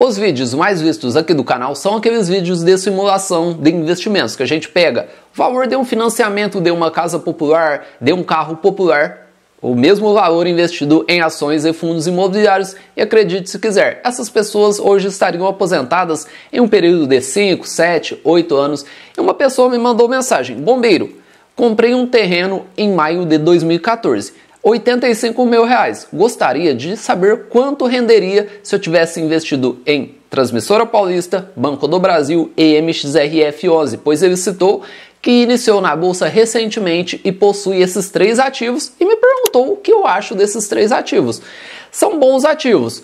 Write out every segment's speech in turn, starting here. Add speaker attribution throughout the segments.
Speaker 1: Os vídeos mais vistos aqui do canal são aqueles vídeos de simulação de investimentos que a gente pega o valor de um financiamento de uma casa popular, de um carro popular, o mesmo valor investido em ações e fundos imobiliários e acredite se quiser, essas pessoas hoje estariam aposentadas em um período de 5, 7, 8 anos. E uma pessoa me mandou mensagem: "Bombeiro, comprei um terreno em maio de 2014 85 mil reais. Gostaria de saber quanto renderia se eu tivesse investido em Transmissora Paulista, Banco do Brasil e MXRF11, pois ele citou que iniciou na bolsa recentemente e possui esses três ativos e me perguntou o que eu acho desses três ativos. São bons ativos.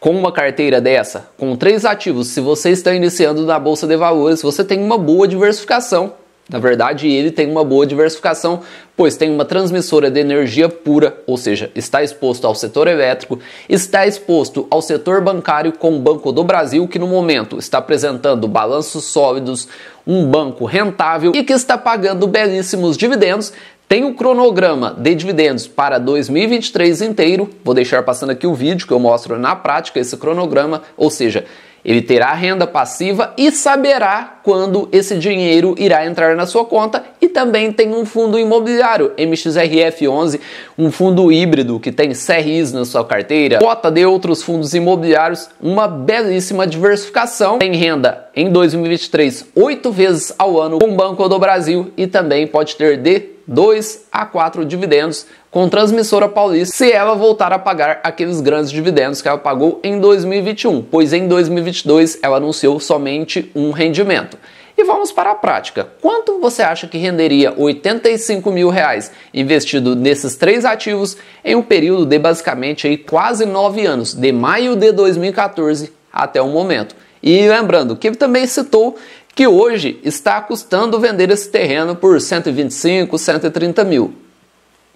Speaker 1: Com uma carteira dessa, com três ativos, se você está iniciando na bolsa de valores, você tem uma boa diversificação na verdade, ele tem uma boa diversificação, pois tem uma transmissora de energia pura, ou seja, está exposto ao setor elétrico, está exposto ao setor bancário com o Banco do Brasil, que no momento está apresentando balanços sólidos, um banco rentável e que está pagando belíssimos dividendos. Tem o um cronograma de dividendos para 2023 inteiro. Vou deixar passando aqui o vídeo que eu mostro na prática esse cronograma, ou seja, ele terá renda passiva e saberá quando esse dinheiro irá entrar na sua conta. E também tem um fundo imobiliário, MXRF11, um fundo híbrido que tem CRIs na sua carteira, cota de outros fundos imobiliários, uma belíssima diversificação. Tem renda em 2023 oito vezes ao ano com o Banco do Brasil e também pode ter de 2 a 4 dividendos com Transmissora Paulista se ela voltar a pagar aqueles grandes dividendos que ela pagou em 2021, pois em 2022 ela anunciou somente um rendimento. E vamos para a prática. Quanto você acha que renderia 85 mil reais investido nesses três ativos em um período de basicamente aí, quase nove anos, de maio de 2014 até o momento? E lembrando que ele também citou que hoje está custando vender esse terreno por 125, 130 mil.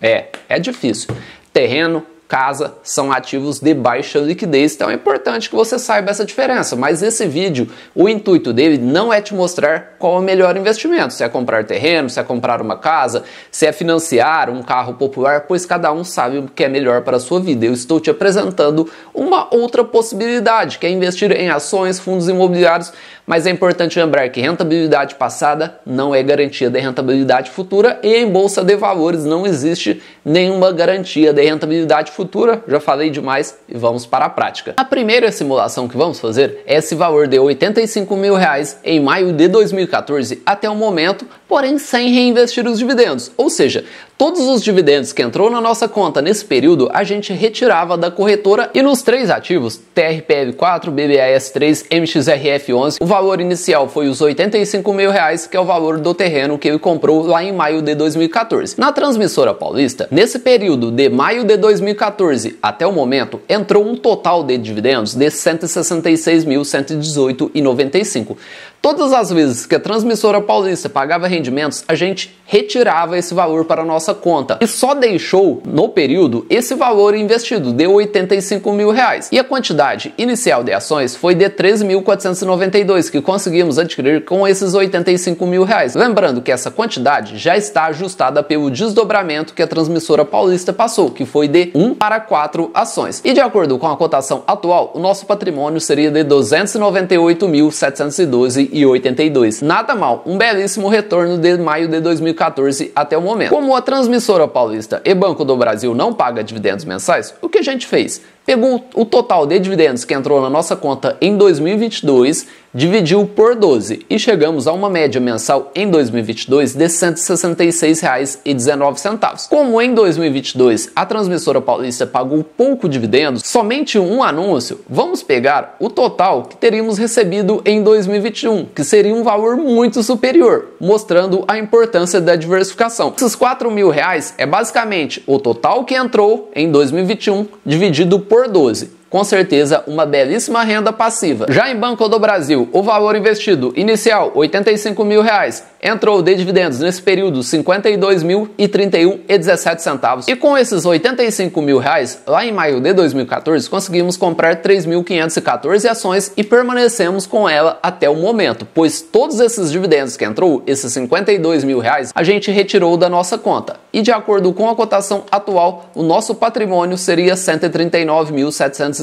Speaker 1: É, é difícil. Terreno casa são ativos de baixa liquidez. Então é importante que você saiba essa diferença. Mas esse vídeo, o intuito dele não é te mostrar qual é o melhor investimento: se é comprar terreno, se é comprar uma casa, se é financiar um carro popular, pois cada um sabe o que é melhor para a sua vida. Eu estou te apresentando uma outra possibilidade, que é investir em ações, fundos imobiliários. Mas é importante lembrar que rentabilidade passada não é garantia de rentabilidade futura e em bolsa de valores não existe nenhuma garantia de rentabilidade futura futura, já falei demais e vamos para a prática. A primeira simulação que vamos fazer é esse valor de 85 mil reais em maio de 2014 até o momento porém sem reinvestir os dividendos. Ou seja, todos os dividendos que entrou na nossa conta nesse período a gente retirava da corretora e nos três ativos, TRPL4, BBAS3, MXRF11, o valor inicial foi os 85 mil reais, que é o valor do terreno que ele comprou lá em maio de 2014. Na transmissora paulista, nesse período de maio de 2014 até o momento, entrou um total de dividendos de R$ 166.118,95. Todas as vezes que a transmissora paulista pagava rendimentos, a gente retirava esse valor para a nossa conta e só deixou no período esse valor investido, de 85 mil reais. E a quantidade inicial de ações foi de 3.492 que conseguimos adquirir com esses 85 mil reais. Lembrando que essa quantidade já está ajustada pelo desdobramento que a transmissora paulista passou, que foi de 1 para 4 ações. E de acordo com a cotação atual, o nosso patrimônio seria de 298.712 182. Nada mal, um belíssimo retorno de maio de 2014 até o momento. Como a transmissora paulista e Banco do Brasil não paga dividendos mensais, o que a gente fez? Pegou o total de dividendos que entrou na nossa conta em 2022, dividiu por 12 e chegamos a uma média mensal em 2022 de R$ 166,19. Como em 2022 a transmissora paulista pagou pouco dividendos, somente um anúncio, vamos pegar o total que teríamos recebido em 2021, que seria um valor muito superior, mostrando a importância da diversificação. Esses R$ 4.000 mil reais é basicamente o total que entrou em 2021 dividido por por 12 com certeza uma belíssima renda passiva. Já em Banco do Brasil, o valor investido inicial R$ 85 mil, reais, entrou de dividendos nesse período R$ 52.031,17. E com esses R$ 85 mil, reais, lá em maio de 2014, conseguimos comprar 3.514 ações e permanecemos com ela até o momento, pois todos esses dividendos que entrou, esses 52 mil reais, a gente retirou da nossa conta. E de acordo com a cotação atual, o nosso patrimônio seria R$ 139.700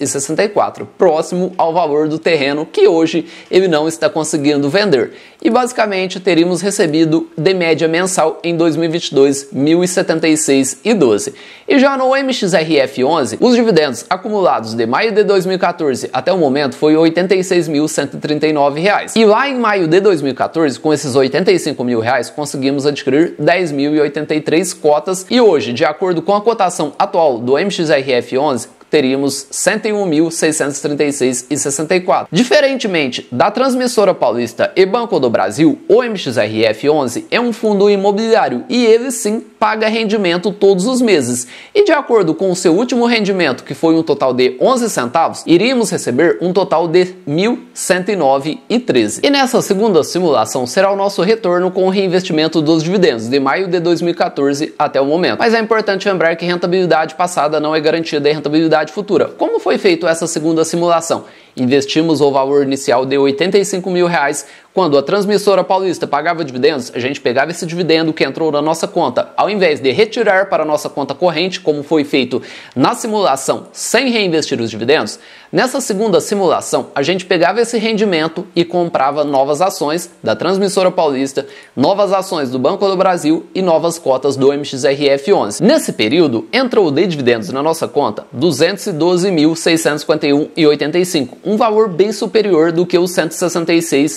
Speaker 1: e 64, próximo ao valor do terreno que hoje ele não está conseguindo vender. E basicamente teríamos recebido de média mensal em 2022 1.076,12. E já no MXRF11, os dividendos acumulados de maio de 2014 até o momento foi R$ 86.139. E lá em maio de 2014, com esses R$ 85 mil, reais, conseguimos adquirir 10.083 cotas. E hoje, de acordo com a cotação atual do MXRF11, teríamos 101.636,64. Diferentemente da Transmissora Paulista e Banco do Brasil, o MXRF11 é um fundo imobiliário e ele sim paga rendimento todos os meses. E de acordo com o seu último rendimento, que foi um total de 11 centavos, iríamos receber um total de 1.109,13. E nessa segunda simulação será o nosso retorno com o reinvestimento dos dividendos de maio de 2014 até o momento. Mas é importante lembrar que rentabilidade passada não é garantida de rentabilidade realidade futura. Como foi feita essa segunda simulação? Investimos o valor inicial de 85 mil reais. Quando a transmissora paulista pagava dividendos, a gente pegava esse dividendo que entrou na nossa conta, ao invés de retirar para a nossa conta corrente, como foi feito na simulação, sem reinvestir os dividendos. Nessa segunda simulação, a gente pegava esse rendimento e comprava novas ações da transmissora paulista, novas ações do Banco do Brasil e novas cotas do MXRF11. Nesse período, entrou de dividendos na nossa conta 212.651,85 um valor bem superior do que os 166,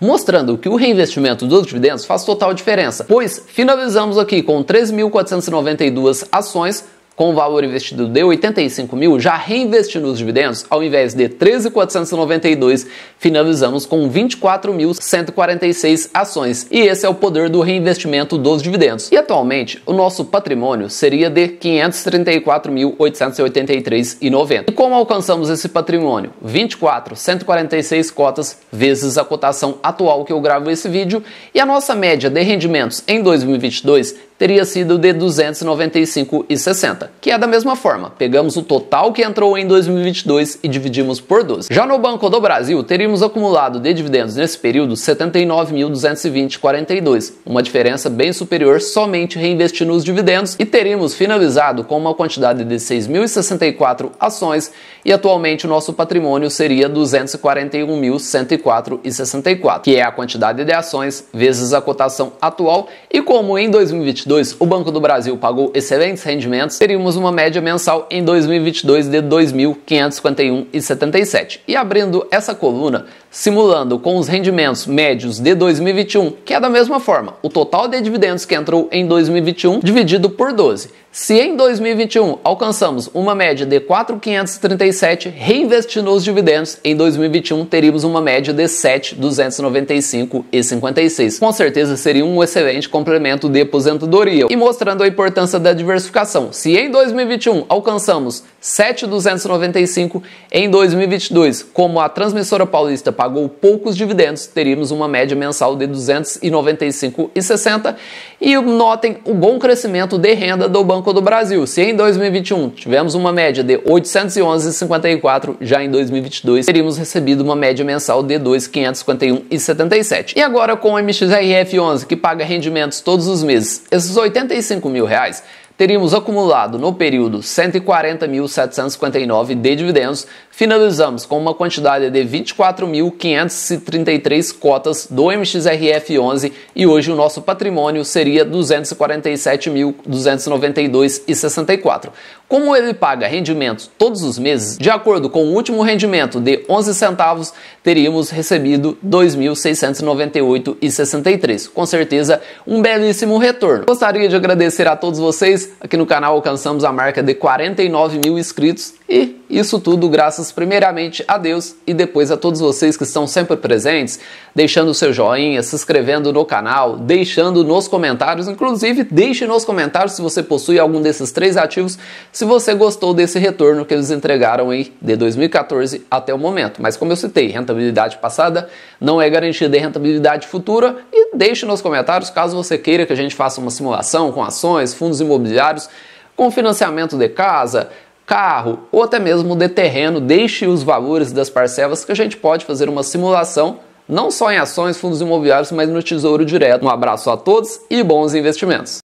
Speaker 1: mostrando que o reinvestimento dos dividendos faz total diferença, pois finalizamos aqui com 3.492 ações com o valor investido de 85 mil, já reinvestindo os dividendos, ao invés de 13.492, finalizamos com 24.146 ações. E esse é o poder do reinvestimento dos dividendos. E atualmente, o nosso patrimônio seria de 534.883,90. E como alcançamos esse patrimônio? 24.146 cotas vezes a cotação atual que eu gravo esse vídeo e a nossa média de rendimentos em 2022 teria sido de 295,60, que é da mesma forma, pegamos o total que entrou em 2022 e dividimos por 12. Já no Banco do Brasil, teríamos acumulado de dividendos nesse período 79.220,42, uma diferença bem superior somente reinvestindo os dividendos e teríamos finalizado com uma quantidade de 6.064 ações e atualmente o nosso patrimônio seria 241.104,64, que é a quantidade de ações vezes a cotação atual e como em 2022 2022 o Banco do Brasil pagou excelentes rendimentos, teríamos uma média mensal em 2022 de 2.551,77. E abrindo essa coluna, simulando com os rendimentos médios de 2021, que é da mesma forma, o total de dividendos que entrou em 2021 dividido por 12. Se em 2021 alcançamos uma média de 4,537, reinvestindo os dividendos, em 2021 teríamos uma média de 7,295,56. Com certeza seria um excelente complemento de aposentadoria e mostrando a importância da diversificação. Se em 2021 alcançamos 7,295, em 2022, como a transmissora paulista pagou poucos dividendos, teríamos uma média mensal de 295,60. E notem o bom crescimento de renda do Banco do Brasil. Se em 2021 tivemos uma média de 811,54, já em 2022 teríamos recebido uma média mensal de 2,551,77. E agora com o MXRF11, que paga rendimentos todos os meses, Desses 85 mil reais, teríamos acumulado no período 140.759 de dividendos, finalizamos com uma quantidade de 24.533 cotas do MXRF11 e hoje o nosso patrimônio seria 247.292,64. Como ele paga rendimentos todos os meses, de acordo com o último rendimento de 11 centavos, teríamos recebido 2.698,63. Com certeza, um belíssimo retorno. Gostaria de agradecer a todos vocês. Aqui no canal alcançamos a marca de 49 mil inscritos e isso tudo graças primeiramente a Deus e depois a todos vocês que estão sempre presentes, deixando o seu joinha, se inscrevendo no canal, deixando nos comentários, inclusive deixe nos comentários se você possui algum desses três ativos, se você gostou desse retorno que eles entregaram aí de 2014 até o momento. Mas como eu citei, rentabilidade passada não é garantia de rentabilidade futura e deixe nos comentários caso você queira que a gente faça uma simulação com ações, fundos imobiliários, com financiamento de casa, carro ou até mesmo de terreno, deixe os valores das parcelas que a gente pode fazer uma simulação não só em ações, fundos imobiliários, mas no Tesouro Direto. Um abraço a todos e bons investimentos!